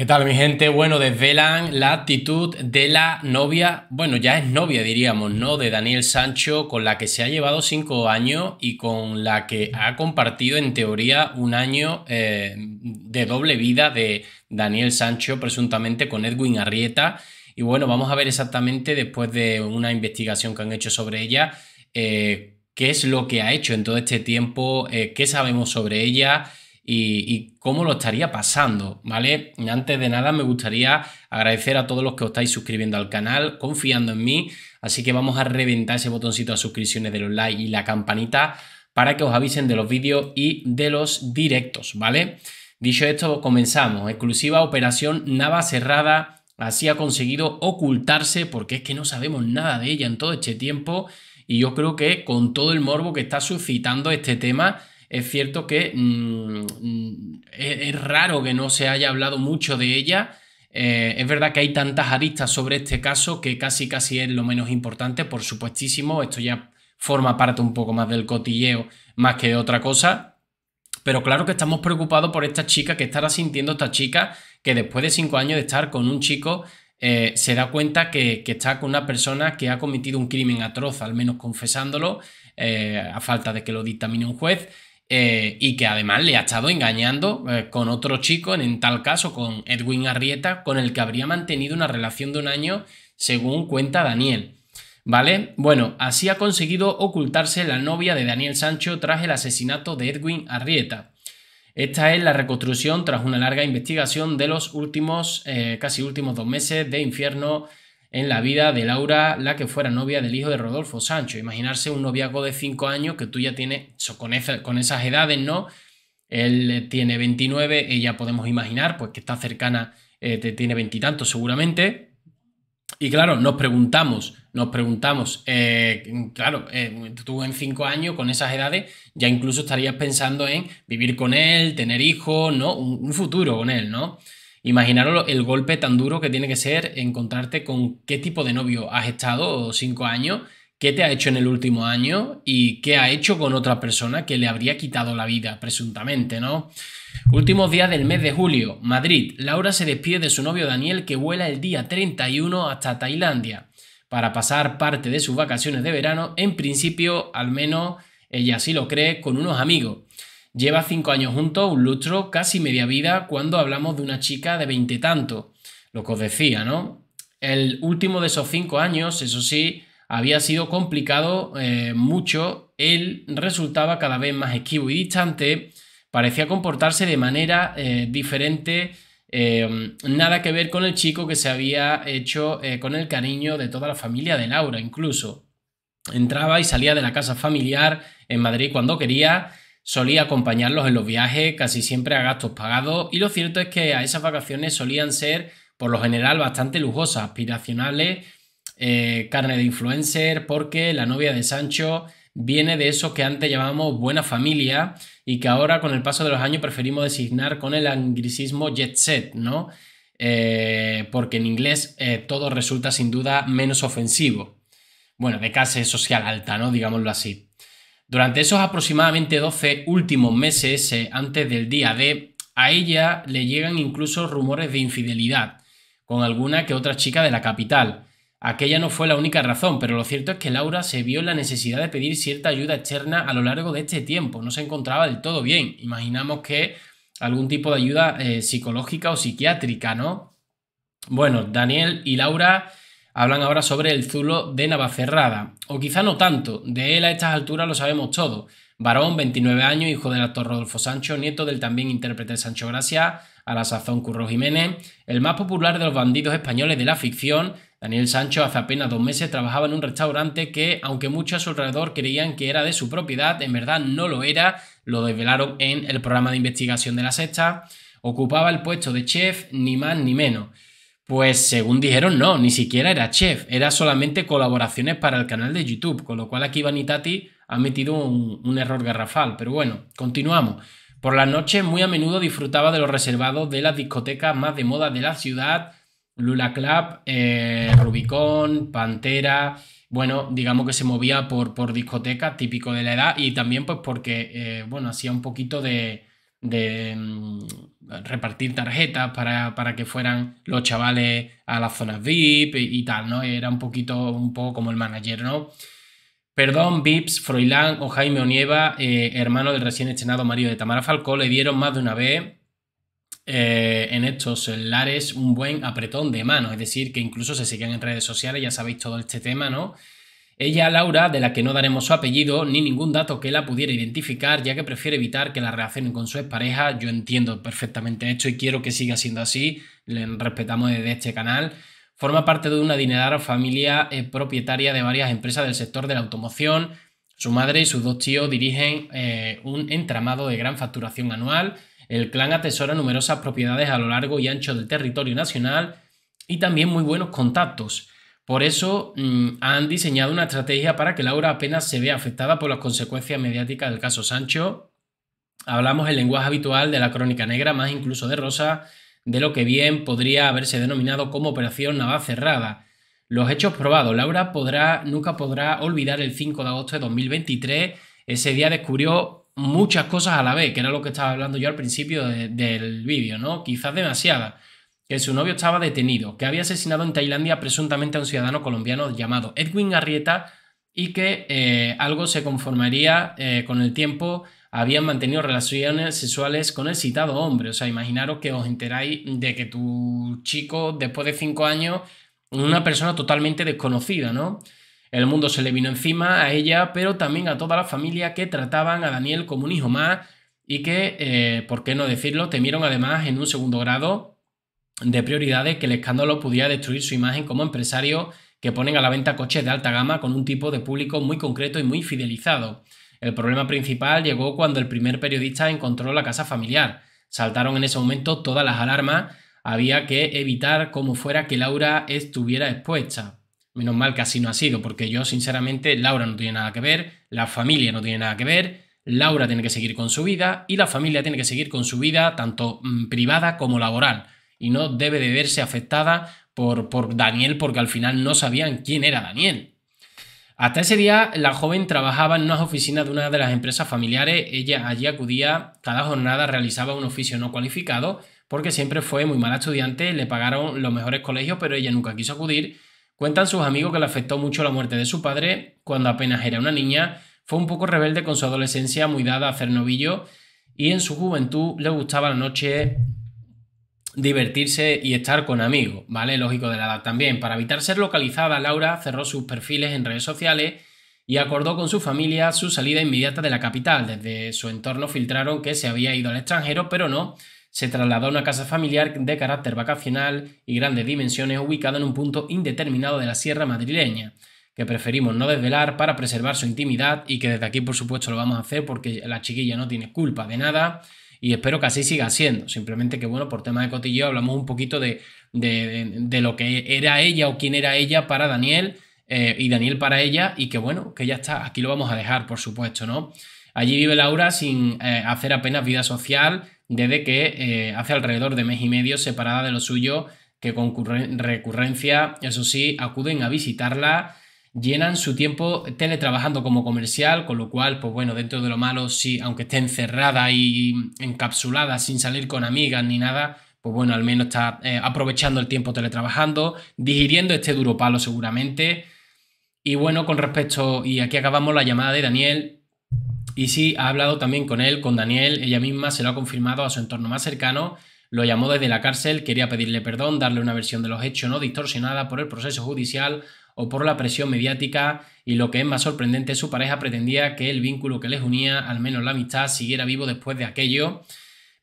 ¿Qué tal mi gente? Bueno, desvelan la actitud de la novia, bueno, ya es novia diríamos, ¿no? De Daniel Sancho, con la que se ha llevado cinco años y con la que ha compartido en teoría un año eh, de doble vida de Daniel Sancho presuntamente con Edwin Arrieta. Y bueno, vamos a ver exactamente después de una investigación que han hecho sobre ella, eh, qué es lo que ha hecho en todo este tiempo, eh, qué sabemos sobre ella y, cómo lo estaría pasando, ¿vale? Antes de nada me gustaría agradecer a todos los que os estáis suscribiendo al canal, confiando en mí, así que vamos a reventar ese botoncito de suscripciones de los likes y la campanita para que os avisen de los vídeos y de los directos, ¿vale? Dicho esto, comenzamos. Exclusiva operación Nava cerrada. Así ha conseguido ocultarse porque es que no sabemos nada de ella en todo este tiempo y yo creo que con todo el morbo que está suscitando este tema es cierto que mm, mm, e-, es, raro que no se haya hablado mucho de ella. Eh, es verdad que hay tantas aristas sobre este caso que casi casi es lo menos importante, por supuestísimo. Esto ya forma parte un poco más del cotilleo más que otra cosa. Pero claro que estamos preocupados por esta chica, que estará sintiendo esta chica, que después de cinco años de estar con un chico, eh, se da cuenta que, está con una persona que ha cometido un crimen atroz, al menos confesándolo, eh, a falta de que lo dictamine un juez. Eh, y que además le ha estado engañando eh, con otro chico, en, tal caso con Edwin Arrieta, con el que habría mantenido una relación de un año, según cuenta Daniel. ¿Vale? Bueno, así ha conseguido ocultarse la novia de Daniel Sancho tras el asesinato de Edwin Arrieta. Esta es la reconstrucción tras una larga investigación de los últimos, eh, casi últimos dos meses de infierno en la vida de Laura, la que fuera novia del hijo de Rodolfo Sancho. Imaginarse un noviazgo de 5 años que tú ya tienes con, esas edades, ¿no? Él eh, tiene 29, ella podemos imaginar, pues que está cercana, eh, te tiene veintitantos seguramente. Y claro, nos preguntamos, nos preguntamos, eh, claro, tú en cinco años, con esas edades, ya incluso estarías pensando en vivir con él, tener hijos, ¿no? un futuro con él, ¿no? Imaginaros el golpe tan duro que tiene que ser encontrarte con qué tipo de novio has estado cinco años, qué te ha hecho en el último año y qué ha hecho con otra persona que le habría quitado la vida, presuntamente, ¿no? Últimos días del mes de julio, Madrid. Laura se despide de su novio Daniel que vuela el día 31 hasta Tailandia para pasar parte de sus vacaciones de verano, en principio, al menos ella sí lo cree, con unos amigos. Lleva cinco años juntos, un lustro, casi media vida, cuando hablamos de una chica de veinte tanto, Lo que os decía, ¿no? El último de esos cinco años, eso sí, había sido complicado eh, mucho. Él resultaba cada vez más esquivo y distante. Parecía comportarse de manera eh, diferente. Em, nada que ver con el chico que se había hecho eh, con el cariño de toda la familia de Laura, incluso. Entraba y salía de la casa familiar en Madrid cuando quería solía acompañarlos en los viajes, casi siempre a gastos pagados, y lo cierto es que a esas vacaciones solían ser, por lo general, bastante lujosas, aspiracionales, eh, carne de influencer, porque la novia de Sancho viene de eso que antes llamábamos buena familia y que ahora con el paso de los años preferimos designar con el anglicismo jet set, ¿no? Eh, porque en inglés eh, todo resulta sin duda menos ofensivo. Bueno, de clase social alta, ¿no? Digámoslo así. Durante esos aproximadamente 12 últimos meses eh, antes del día D, a ella le llegan incluso rumores de infidelidad, con alguna que otra chica de la capital. Aquella no fue la única razón, pero lo cierto es que Laura se vio en la necesidad de pedir cierta ayuda externa a lo largo de este tiempo, no se encontraba del todo bien. Imaginamos que algún tipo de ayuda eh, psicológica o psiquiátrica, ¿no? Bueno, Daniel y Laura hablan ahora sobre el Zulo de Navacerrada, o quizá no tanto, de él a estas alturas lo sabemos todo. Varón, 29 años, hijo del actor Rodolfo Sancho, nieto del también intérprete Sancho Gracia, a la sazón Curro Jiménez, el más popular de los bandidos españoles de la ficción, Daniel Sancho hace apenas dos meses trabajaba en un restaurante que, aunque muchos a su alrededor creían que era de su propiedad, en verdad no lo era, lo desvelaron en el programa de investigación de la sexta, ocupaba el puesto de chef ni más ni menos. Pues según dijeron, no, ni siquiera era chef, era solamente colaboraciones para el canal de YouTube, con lo cual aquí Vanitati ha metido un, error garrafal. Pero bueno, continuamos. Por las noches muy a menudo disfrutaba de los reservados de las discotecas más de moda de la ciudad, Lula Club, eh, Rubicón, Pantera, bueno, digamos que se movía por, por discotecas, típico de la edad, y también pues porque, eh, bueno, hacía un poquito de, de mm, repartir tarjetas para, que fueran los chavales a las zonas VIP y, tal, ¿no? Era un poquito, un poco como el manager, ¿no? Perdón, Vips, Froilán o Jaime Onieva, eh, hermano del recién estrenado Mario de Tamara Falcó, le dieron más de una vez eh, en estos lares un buen apretón de manos Es decir, que incluso se seguían en redes sociales, ya sabéis todo este tema, ¿no? Ella, Laura, de la que no daremos su apellido ni ningún dato que la pudiera identificar, ya que prefiere evitar que la relacionen con su expareja, yo entiendo perfectamente esto y quiero que siga siendo así, le respetamos desde este canal. Forma parte de una dinerada familia propietaria de varias empresas del sector de la automoción. Su madre y sus dos tíos dirigen eh, un entramado de gran facturación anual. El clan atesora numerosas propiedades a lo largo y ancho del territorio nacional y también muy buenos contactos. Por eso mm, han diseñado una estrategia para que Laura apenas se vea afectada por las consecuencias mediáticas del caso Sancho. Hablamos el lenguaje habitual de la crónica negra, más incluso de Rosa, de lo que bien podría haberse denominado como operación Nava cerrada. Los hechos probados. Laura podrá, nunca podrá olvidar el 5 de agosto de 2023. Ese día descubrió muchas cosas a la vez, que era lo que estaba hablando yo al principio del vídeo, ¿no? Quizás demasiadas que su novio estaba detenido, que había asesinado en Tailandia presuntamente a un ciudadano colombiano llamado Edwin Garrieta y que eh, algo se conformaría eh, con el tiempo, habían mantenido relaciones sexuales con el citado hombre. O sea, imaginaros que os enteráis de que tu chico, después de cinco años, una persona totalmente desconocida, ¿no? El mundo se le vino encima a ella, pero también a toda la familia que trataban a Daniel como un hijo más y que, eh, por qué no decirlo, temieron además en un segundo grado de prioridades que el escándalo pudiera destruir su imagen como empresario que ponen a la venta coches de alta gama con un tipo de público muy concreto y muy fidelizado. El problema principal llegó cuando el primer periodista encontró la casa familiar. Saltaron en ese momento todas las alarmas, había que evitar como fuera que Laura estuviera expuesta. Menos mal que así no ha sido, porque yo sinceramente Laura no tiene nada que ver, la familia no tiene nada que ver, Laura tiene que seguir con su vida y la familia tiene que seguir con su vida tanto mm, privada como laboral y no debe de verse afectada por, por Daniel porque al final no sabían quién era Daniel. Hasta ese día, la joven trabajaba en unas oficinas de una de las empresas familiares. Ella allí acudía, cada jornada realizaba un oficio no cualificado, porque siempre fue muy mala estudiante, le pagaron los mejores colegios, pero ella nunca quiso acudir. Cuentan sus amigos que le afectó mucho la muerte de su padre cuando apenas era una niña. Fue un poco rebelde con su adolescencia, muy dada a hacer novillo, y en su juventud le gustaba la noche divertirse y estar con amigos, ¿vale? Lógico de la edad también. Para evitar ser localizada, Laura cerró sus perfiles en redes sociales y acordó con su familia su salida inmediata de la capital. Desde su entorno filtraron que se había ido al extranjero, pero no. Se trasladó a una casa familiar de carácter vacacional y grandes dimensiones ubicada en un punto indeterminado de la sierra madrileña, que preferimos no desvelar para preservar su intimidad y que desde aquí por supuesto lo vamos a hacer porque la chiquilla no tiene culpa de nada y espero que así siga siendo. Simplemente que, bueno, por tema de Cotillo hablamos un poquito de, de, lo que era ella o quién era ella para Daniel eh, y Daniel para ella y que, bueno, que ya está, aquí lo vamos a dejar, por supuesto, ¿no? Allí vive Laura sin eh, hacer apenas vida social desde que eh, hace alrededor de mes y medio separada de lo suyo, que con recurrencia, eso sí, acuden a visitarla llenan su tiempo teletrabajando como comercial, con lo cual, pues bueno, dentro de lo malo, sí, aunque esté encerrada y encapsulada sin salir con amigas ni nada, pues bueno, al menos está eh, aprovechando el tiempo teletrabajando, digiriendo este duro palo seguramente. Y bueno, con respecto, y aquí acabamos la llamada de Daniel. Y sí, ha hablado también con él, con Daniel, ella misma se lo ha confirmado a su entorno más cercano, lo llamó desde la cárcel, quería pedirle perdón, darle una versión de los hechos no distorsionada por el proceso judicial, o por la presión mediática y lo que es más sorprendente, su pareja pretendía que el vínculo que les unía, al menos la amistad, siguiera vivo después de aquello.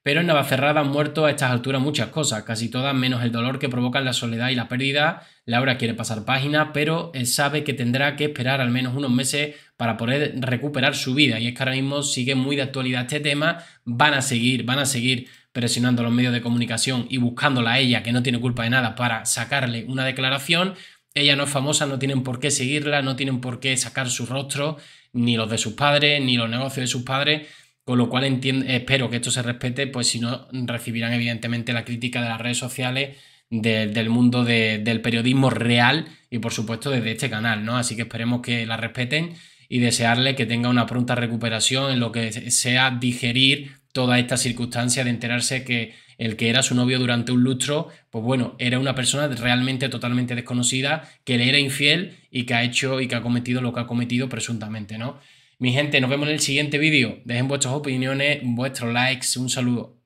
Pero en Navacerrada han muerto a estas alturas muchas cosas, casi todas menos el dolor que provocan la soledad y la pérdida. Laura quiere pasar página, pero él eh, sabe que tendrá que esperar al menos unos meses para poder recuperar su vida. Y es que ahora mismo sigue muy de actualidad este tema. Van a seguir, van a seguir presionando a los medios de comunicación y buscándola a ella, que no tiene culpa de nada, para sacarle una declaración. Ella no es famosa, no tienen por qué seguirla, no tienen por qué sacar su rostro, ni los de sus padres, ni los negocios de sus padres, con lo cual espero que esto se respete, pues si no recibirán evidentemente la crítica de las redes sociales, del mundo del periodismo real y por supuesto desde este canal, ¿no? Así que esperemos que la respeten y desearle que tenga una pronta recuperación en lo que sea digerir toda esta circunstancia de enterarse que el que era su novio durante un lustro, pues bueno, era una persona realmente totalmente desconocida, que le era infiel y que ha hecho y que ha cometido lo que ha cometido presuntamente, ¿no? Mi gente, nos vemos en el siguiente vídeo. Dejen vuestras opiniones, vuestros likes, un saludo.